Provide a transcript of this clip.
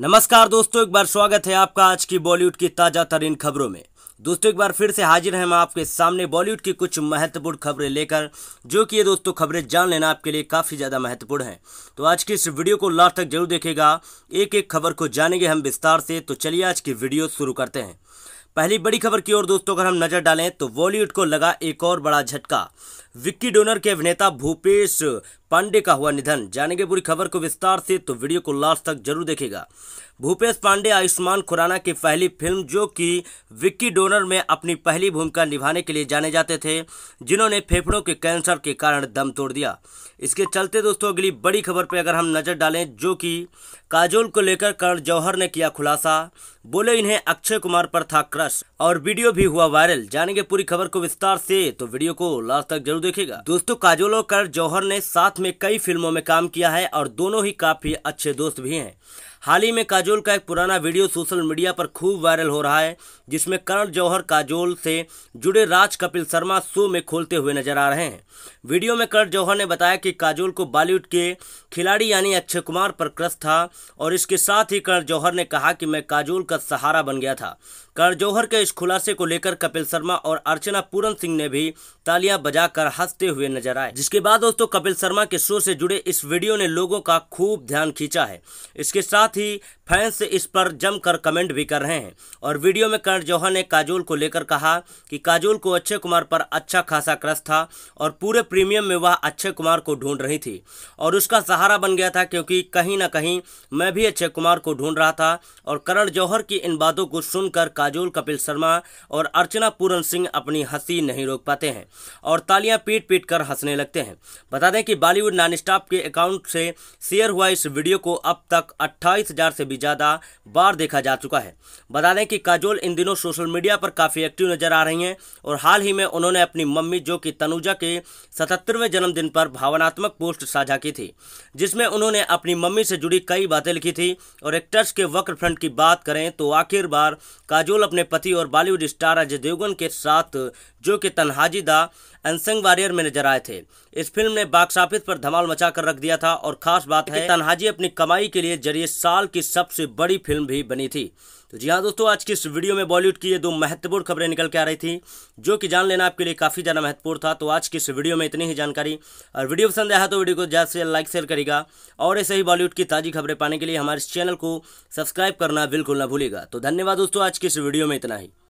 नमस्कार दोस्तों एक बार स्वागत है आपका आज की बॉलीवुड की ताज़ा तरीन खबरों में दोस्तों एक बार फिर से हाजिर हैं हम आपके सामने बॉलीवुड की कुछ महत्वपूर्ण खबरें लेकर जो कि ये दोस्तों खबरें जान लेना आपके लिए काफ़ी ज़्यादा महत्वपूर्ण है तो आज की इस वीडियो को लास्ट तक जरूर देखेगा एक एक खबर को जानेंगे हम विस्तार से तो चलिए आज की वीडियो शुरू करते हैं पहली बड़ी खबर की ओर दोस्तों अगर हम नज़र डालें तो बॉलीवुड को लगा एक और बड़ा झटका विक्की डोनर के अभिनेता भूपेश पांडे का हुआ निधन जानेंगे पूरी खबर को विस्तार से तो वीडियो को लास्ट तक जरूर देखेगा भूपेश पांडे आयुष्मान खुराना की पहली फिल्म जो कि विक्की डोनर में अपनी पहली भूमिका निभाने के लिए जाने जाते थे जिन्होंने फेफड़ों के कैंसर के कारण दम तोड़ दिया इसके चलते दोस्तों अगली बड़ी खबर पर अगर हम नज़र डालें जो कि काजोल को लेकर करण जौहर ने किया खुलासा बोले इन्हें अक्षय कुमार पर था क्रश और वीडियो भी हुआ वायरल जानेंगे पूरी खबर को विस्तार से तो वीडियो को लास्ट तक जरूर देखेगा दोस्तों काजोल और करण जौहर ने साथ में कई फिल्मों में काम किया है और दोनों ही काफी अच्छे दोस्त भी हैं हाल ही में काजोल का एक पुराना वीडियो सोशल मीडिया पर खूब वायरल हो रहा है जिसमें करण जौहर काजोल से जुड़े राज कपिल शर्मा शो में खोलते हुए नजर आ रहे हैं वीडियो में करण जौहर ने बताया कि काजोल को बॉलीवुड के खिलाड़ी यानी अक्षय कुमार पर क्रश था और इसके साथ ही करण जौहर ने कहा कि मैं काजोल का सहारा बन गया था करण जौहर के इस खुलासे को लेकर कपिल शर्मा और अर्चना पूरन सिंह ने भी तालियां बजाकर हंसते हुए नजर आए जिसके बाद दोस्तों कपिल शर्मा के शो से जुड़े इस वीडियो ने लोगों का खूब ध्यान खींचा है इसके साथ ही फैंस इस पर जमकर कमेंट भी कर रहे हैं और वीडियो में करण जौहर ने काजोल को लेकर कहा कि काजोल को अक्षय कुमार पर अच्छा खासा क्रश था और पूरे प्रीमियम में वह अक्षय कुमार को ढूंढ रही थी और उसका सहारा बन गया था क्योंकि कहीं ना कहीं मैं भी अक्षय कुमार को ढूंढ रहा था और करण जौहर की इन बातों को सुनकर काजोल कपिल शर्मा और अर्चना पूरन सिंह अपनी हंसी नहीं रोक पाते हैं और तालियां पीट पीट कर हंसने लगते हैं बता दें कि बॉलीवुड नॉन स्टॉप के अकाउंट से शेयर हुआ इस वीडियो को अब तक अट्ठाईस हज़ार से भी ज़्यादा बार देखा जा चुका है बता दें कि काजोल इन दिनों सोशल मीडिया पर काफ़ी एक्टिव नज़र आ रही हैं और हाल ही में उन्होंने अपनी मम्मी जो कि तनुजा के सतहत्तरवें जन्मदिन पर भावनात्मक पोस्ट साझा की थी जिसमें उन्होंने अपनी मम्मी से जुड़ी कई बातें लिखी थी और एक्टर्स के वक्र फ्रंट की बात करें तो आखिर बार काजोल अपने पति और बॉलीवुड स्टार अजय देवगन के साथ जो कि तनहाजी दा अनसंग वॉरियर में नजर आए थे इस फिल्म ने बॉक्स ऑफिस पर धमाल मचा कर रख दिया था और खास बात है तनहाजी अपनी कमाई के लिए जरिए साल की सबसे बड़ी फिल्म भी बनी थी तो जी हाँ दोस्तों आज की इस वीडियो में बॉलीवुड की ये दो महत्वपूर्ण खबरें निकल के आ रही थी जो कि जान लेना आपके लिए काफ़ी ज़्यादा महत्वपूर्ण था तो आज की इस वीडियो में इतनी ही जानकारी और वीडियो पसंद आया तो वीडियो को ज़्यादा से लाइक शेयर करेगा और ऐसे ही बॉलीवुड की ताज़ी खबरें पाने के लिए हमारे चैनल को सब्सक्राइब करना बिल्कुल ना भूलेगा तो धन्यवाद दोस्तों आज की इस वीडियो में इतना ही